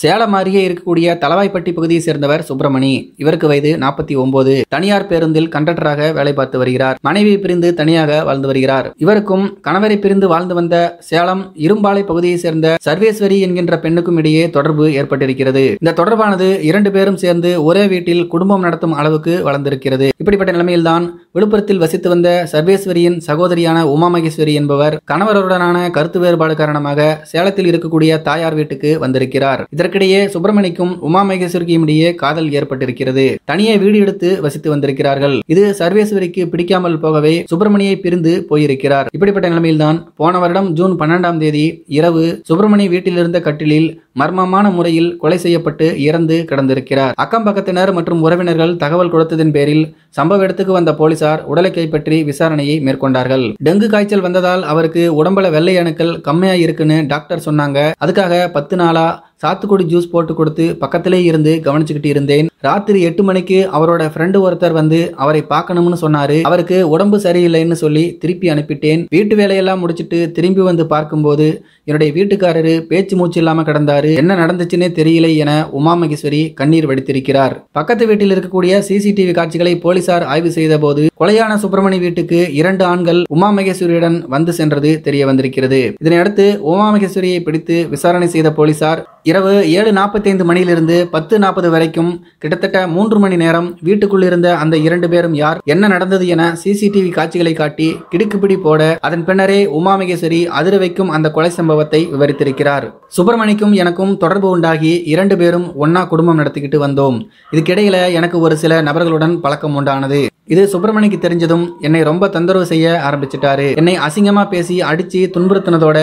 சேலம் அருகே இருக்கக்கூடிய தலவாய்ப்பட்டி பகுதியை சேர்ந்தவர் சுப்பிரமணி இவருக்கு வயது நாற்பத்தி ஒன்பது தனியார் பேருந்தில் கண்டக்டராக வேலை பார்த்து வருகிறார் மனைவி பிரிந்து தனியாக வாழ்ந்து வருகிறார் இவருக்கும் கணவரை பிரிந்து வாழ்ந்து வந்த சேலம் இரும்பாலை பகுதியை சேர்ந்த சர்வேஸ்வரி என்கின்ற பெண்ணுக்கும் இடையே தொடர்பு ஏற்பட்டிருக்கிறது இந்த தொடர்பானது இரண்டு பேரும் சேர்ந்து ஒரே வீட்டில் குடும்பம் நடத்தும் அளவுக்கு வளர்ந்திருக்கிறது இப்படிப்பட்ட நிலைமையில்தான் விழுப்புரத்தில் வசித்து வந்த சர்வேஸ்வரியின் சகோதரியான உமா மகேஸ்வரி என்பவர் கணவருடனான கருத்து வேறுபாடு காரணமாக சேலத்தில் இருக்கக்கூடிய தாயார் வீட்டுக்கு வந்திருக்கிறார் இதற்கிடையே சுப்பிரமணிக்கும் உமா மகேஸ்வரிக்கும் இடையே காதல் ஏற்பட்டிருக்கிறது தனியே வீடு எடுத்து வசித்து வந்திருக்கிறார்கள் இது சர்வேஸ்வரிக்கு பிடிக்காமல் போகவே சுப்பிரமணியை பிரிந்து போயிருக்கிறார் இப்படிப்பட்ட நிலைமையில்தான் போன வருடம் ஜூன் பன்னெண்டாம் தேதி இரவு சுப்பிரமணி வீட்டிலிருந்த கட்டிலில் மர்மமான முறையில் கொலை செய்யப்பட்டு இறந்து கிடந்திருக்கிறார் அக்கம் பக்கத்தினர் மற்றும் உறவினர்கள் தகவல் கொடுத்ததின் பேரில் சம்பவ இடத்துக்கு வந்த போலீசார் உடலை கைப்பற்றி விசாரணையை மேற்கொண்டார்கள் டெங்கு காய்ச்சல் வந்ததால் அவருக்கு உடம்புல வெள்ளை அணுக்கள் கம்மியாயிருக்குன்னு இருக்குன்னு டாக்டர் சொன்னாங்க அதுக்காக பத்து நாளா சாத்துக்குடி ஜூஸ் போட்டு கொடுத்து பக்கத்திலே இருந்து கவனிச்சுக்கிட்டு இருந்தேன் ராத்திரி எட்டு மணிக்கு அவரோட ஃப்ரெண்டு ஒருத்தர் வந்து அவரை பார்க்கணும்னு சொன்னாரு அவருக்கு உடம்பு சரியில்லைன்னு சொல்லி திருப்பி அனுப்பிட்டேன் வீட்டு வேலையெல்லாம் முடிச்சுட்டு திரும்பி வந்து பார்க்கும்போது என்னுடைய வீட்டுக்காரரு பேச்சு மூச்சு இல்லாமல் கிடந்தாரு என்ன நடந்துச்சுன்னே தெரியலை என உமா மகேஸ்வரி கண்ணீர் வடித்திருக்கிறார் பக்கத்து வீட்டில் இருக்கக்கூடிய சிசிடிவி காட்சிகளை போலீசார் ஆய்வு செய்த போது கொலையான சுப்பிரமணி வீட்டுக்கு இரண்டு ஆண்கள் உமா மகேஸ்வரியுடன் வந்து சென்றது தெரிய வந்திருக்கிறது இதனையடுத்து உமா மகேஸ்வரியை பிடித்து விசாரணை செய்த போலீசார் இரவு ஏழு நாற்பத்தைந்து மணியிலிருந்து பத்து நாற்பது வரைக்கும் கிட்டத்தட்ட மூன்று மணி நேரம் வீட்டுக்குள் இருந்த அந்த இரண்டு பேரும் யார் என்ன நடந்தது என சிசிடிவி காட்சிகளை காட்டி கிடுக்குப்பிடி போட அதன் பின்னரே உமா மகேஸ்வரி அதிர வைக்கும் அந்த கொலை சம்பவம் சம்பவத்தை விவரித்திருக்கிறார் சுப்பிரமணிக்கும் எனக்கும் தொடர்பு உண்டாகி இரண்டு பேரும் ஒன்னா குடும்பம் நடத்திக்கிட்டு வந்தோம் இதுக்கிடையில எனக்கு ஒரு சில நபர்களுடன் பழக்கம் உண்டானது இது சுப்பிரமணிக்கு தெரிஞ்சதும் என்னை ரொம்ப தொந்தரவு செய்ய ஆரம்பிச்சிட்டாரு என்னை அசிங்கமா பேசி அடிச்சு துன்புறுத்தினதோட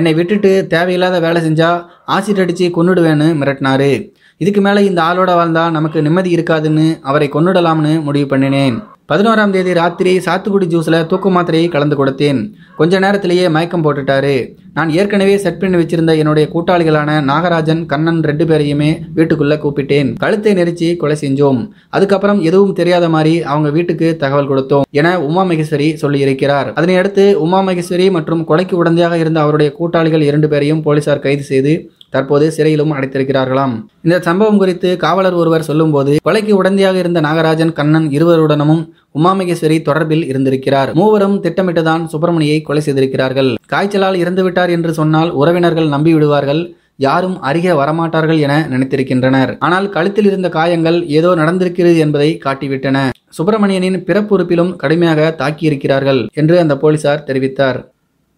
என்னை விட்டுட்டு தேவையில்லாத வேலை செஞ்சா ஆசிட் அடிச்சு கொன்னுடுவேன்னு மிரட்டினாரு இதுக்கு மேலே இந்த ஆளோட வாழ்ந்தா நமக்கு நிம்மதி இருக்காதுன்னு அவரை கொன்னுடலாம்னு முடிவு பண்ணினேன் பதினோராம் தேதி ராத்திரி சாத்துக்குடி ஜூஸில் தூக்கு மாத்திரையை கலந்து கொடுத்தேன் கொஞ்ச நேரத்திலேயே மயக்கம் போட்டுட்டாரு நான் ஏற்கனவே செட் பண்ணி வச்சிருந்த என்னுடைய கூட்டாளிகளான நாகராஜன் கண்ணன் ரெண்டு பேரையுமே வீட்டுக்குள்ளே கூப்பிட்டேன் கழுத்தை நெரிச்சி கொலை செஞ்சோம் அதுக்கப்புறம் எதுவும் தெரியாத மாதிரி அவங்க வீட்டுக்கு தகவல் கொடுத்தோம் என உமா மகேஸ்வரி சொல்லியிருக்கிறார் அதனையடுத்து உமா மகேஸ்வரி மற்றும் கொலைக்கு உடந்தையாக இருந்த அவருடைய கூட்டாளிகள் இரண்டு பேரையும் போலீசார் கைது செய்து தற்போது சிறையிலும் அடைத்திருக்கிறார்களாம் இந்த சம்பவம் குறித்து காவலர் ஒருவர் சொல்லும்போது கொலைக்கு உடந்தையாக இருந்த நாகராஜன் கண்ணன் இருவருடனும் உமாமகேஸ்வரி தொடர்பில் இருந்திருக்கிறார் மூவரும் திட்டமிட்டுதான் சுப்பிரமணியை கொலை செய்திருக்கிறார்கள் காய்ச்சலால் இறந்துவிட்டார் என்று சொன்னால் உறவினர்கள் நம்பிவிடுவார்கள் யாரும் அருகே வரமாட்டார்கள் என நினைத்திருக்கின்றனர் ஆனால் கழுத்தில் இருந்த காயங்கள் ஏதோ நடந்திருக்கிறது என்பதை காட்டிவிட்டன சுப்பிரமணியனின் பிறப்புறுப்பிலும் கடுமையாக தாக்கியிருக்கிறார்கள் என்று அந்த போலீசார் தெரிவித்தார்